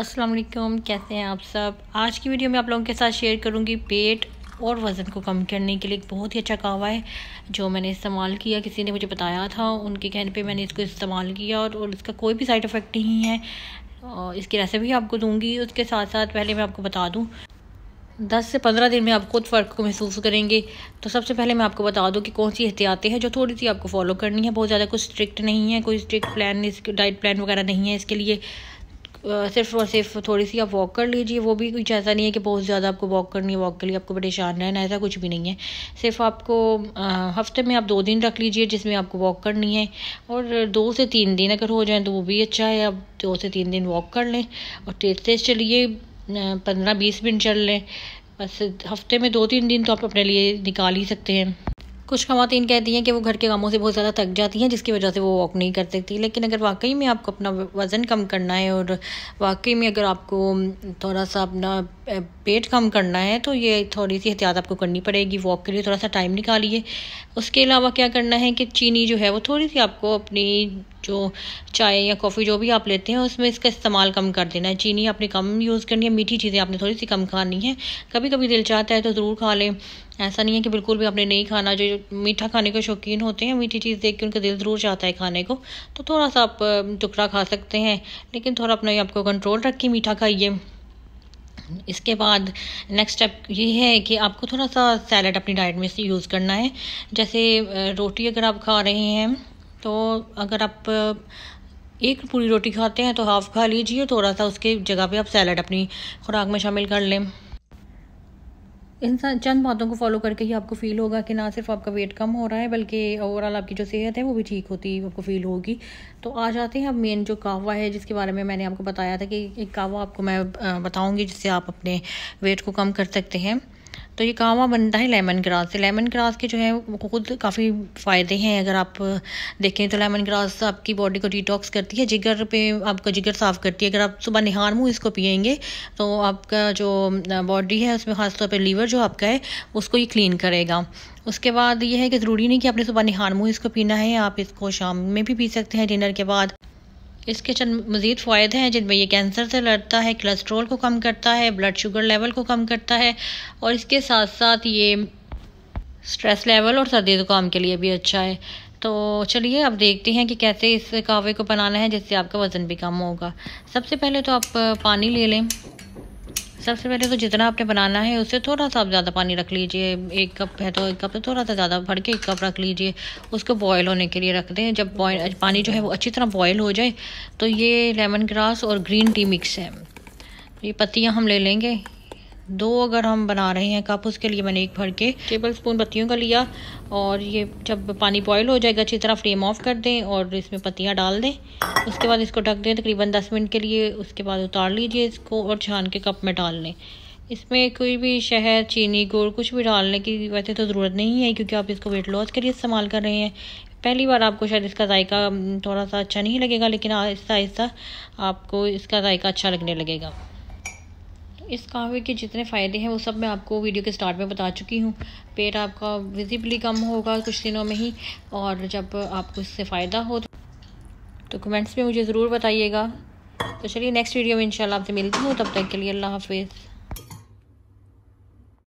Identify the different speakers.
Speaker 1: अस्सलाम वालेकुम कैसे हैं आप सब आज की वीडियो में आप लोगों के साथ शेयर करूंगी पेट और वज़न को कम करने के लिए एक बहुत ही अच्छा कहवा है जो मैंने इस्तेमाल किया किसी ने मुझे बताया था उनके कहने पे मैंने इसको इस्तेमाल किया और, और इसका कोई भी साइड इफ़ेक्ट नहीं है और इसकी रेसिपी आपको दूँगी उसके साथ साथ पहले मैं आपको बता दूँ दस से पंद्रह दिन में आप खुद फ़र्क को महसूस करेंगे तो सबसे पहले मैं आपको बता दूं कि कौन सी एहतियातें हैं जो थोड़ी सी आपको फॉलो करनी है बहुत ज़्यादा कुछ स्ट्रिक्ट नहीं है कोई स्ट्रिक्ट प्लान डाइट प्लान वगैरह नहीं है इसके लिए सिर्फ और सिर्फ थोड़ी सी आप वॉक कर लीजिए वो भी कुछ ऐसा नहीं है कि बहुत ज़्यादा आपको वॉक करनी है वॉक के लिए आपको परेशान रहना ऐसा कुछ भी नहीं है सिर्फ आपको हफ्ते में आप दो दिन रख लीजिए जिसमें आपको वॉक करनी है और दो से तीन दिन अगर हो जाए तो वो भी अच्छा है आप दो से तीन दिन वॉक कर लें और तेज तेज चलिए पंद्रह बीस मिनट चल लें बस हफ्ते में दो तीन दिन तो आप अपने लिए निकाल ही सकते हैं कुछ खातन कहती हैं कि वो घर के कामों से बहुत ज़्यादा थक जाती हैं जिसकी वजह से वो वॉक नहीं कर सकती लेकिन अगर वाकई में आपको अपना वज़न कम करना है और वाकई में अगर आपको थोड़ा सा अपना पेट कम करना है तो ये थोड़ी सी एहतियात आपको करनी पड़ेगी वॉक के लिए थोड़ा सा टाइम निकालिए उसके अलावा क्या करना है कि चीनी जो है वो थोड़ी सी आपको अपनी जो चाय या कॉफ़ी जो भी आप लेते हैं उसमें इसका इस्तेमाल कम कर देना है चीनी आपने कम यूज़ करनी है मीठी चीज़ें आपने थोड़ी सी कम खानी है कभी कभी दिल चाहता है तो ज़रूर खा लें ऐसा नहीं है कि बिल्कुल भी आपने नहीं खाना जो मीठा खाने के शौकीन होते हैं मीठी चीज़ देख के उनका दिल ज़रूर चाहता है खाने को तो थोड़ा सा आप टुकड़ा खा सकते हैं लेकिन थोड़ा अपने आपको कंट्रोल रख के मीठा खाइए इसके बाद नेक्स्ट स्टेप ये है कि आपको थोड़ा सा सैलड अपनी डाइट में से यूज़ करना है जैसे रोटी अगर आप खा रहे हैं तो अगर आप एक पूरी रोटी खाते हैं तो हाफ़ खा लीजिए थोड़ा सा उसके जगह पे आप सैलड अपनी खुराक में शामिल कर लें इन चंद बातों को फॉलो करके ही आपको फील होगा कि ना सिर्फ आपका वेट कम हो रहा है बल्कि ओवरऑल आपकी जो सेहत है वो भी ठीक होती आपको फील होगी तो आ जाते हैं अब मेन जो कावा है जिसके बारे में मैंने आपको बताया था कि एक कावा आपको मैं बताऊँगी जिससे आप अपने वेट को कम कर सकते हैं तो ये कावा बनता है लेमन ग्रास से लेमन ग्रास के जो है वो खुद काफ़ी फ़ायदे हैं अगर आप देखें तो लेमन ग्रास आपकी बॉडी को डिटॉक्स करती है जिगर पे आपका जिगर साफ़ करती है अगर आप सुबह निहार मुँह इसको पियेंगे तो आपका जो बॉडी है उसमें ख़ासतौर पर लीवर जो आपका है उसको ये क्लीन करेगा उसके बाद ये है कि ज़रूरी नहीं कि आपने सुबह निहार मुँह इसको पीना है आप इसको शाम में भी पी सकते हैं डिनर के बाद इसके चंद मज़ीद फ़ायदे हैं जिनमें ये कैंसर से लड़ता है कोलेस्ट्रोल को कम करता है ब्लड शुगर लेवल को कम करता है और इसके साथ साथ ये स्ट्रेस लेवल और सर्दी ज़ुकाम के लिए भी अच्छा है तो चलिए अब देखते हैं कि कैसे इस कहवे को बनाना है जिससे आपका वज़न भी कम होगा सबसे पहले तो आप पानी ले लें सबसे पहले तो जितना आपने बनाना है उससे थोड़ा सा आप ज़्यादा पानी रख लीजिए एक कप है तो एक कप से थोड़ा सा ज़्यादा भर के एक कप रख लीजिए उसको बॉयल होने के लिए रख दें जब बॉयल पानी जो है वो अच्छी तरह बॉयल हो जाए तो ये लेमन ग्रास और ग्रीन टी मिक्स है ये पत्तियाँ हम ले लेंगे दो अगर हम बना रहे हैं कप उसके लिए मैंने एक भर के टेबल स्पून पत्तियों का लिया और ये जब पानी बॉयल हो जाएगा अच्छी तरह फ्लेम ऑफ कर दें और इसमें पत्तियाँ डाल दें उसके बाद इसको ढक दें तकरीबन दस मिनट के लिए उसके बाद उतार लीजिए इसको और छान के कप में डाल लें इसमें कोई भी शहद चीनी गुड़ कुछ भी डालने की वैसे तो ज़रूरत नहीं है क्योंकि आप इसको वेट लॉस के लिए इस्तेमाल कर रहे हैं पहली बार आपको शायद इसका जायका थोड़ा सा अच्छा नहीं लगेगा लेकिन आहिस्ता आहिस्ता आपको इसका जायका अच्छा लगने लगेगा इस कावे के जितने फ़ायदे हैं वो सब मैं आपको वीडियो के स्टार्ट में बता चुकी हूँ पेट आपका विजिबली कम होगा कुछ दिनों में ही और जब आपको इससे फ़ायदा हो तो कमेंट्स तो में मुझे ज़रूर बताइएगा तो चलिए नेक्स्ट वीडियो में इंशाल्लाह आपसे मिलती हूँ तब तक के लिए अल्लाह हाफिज़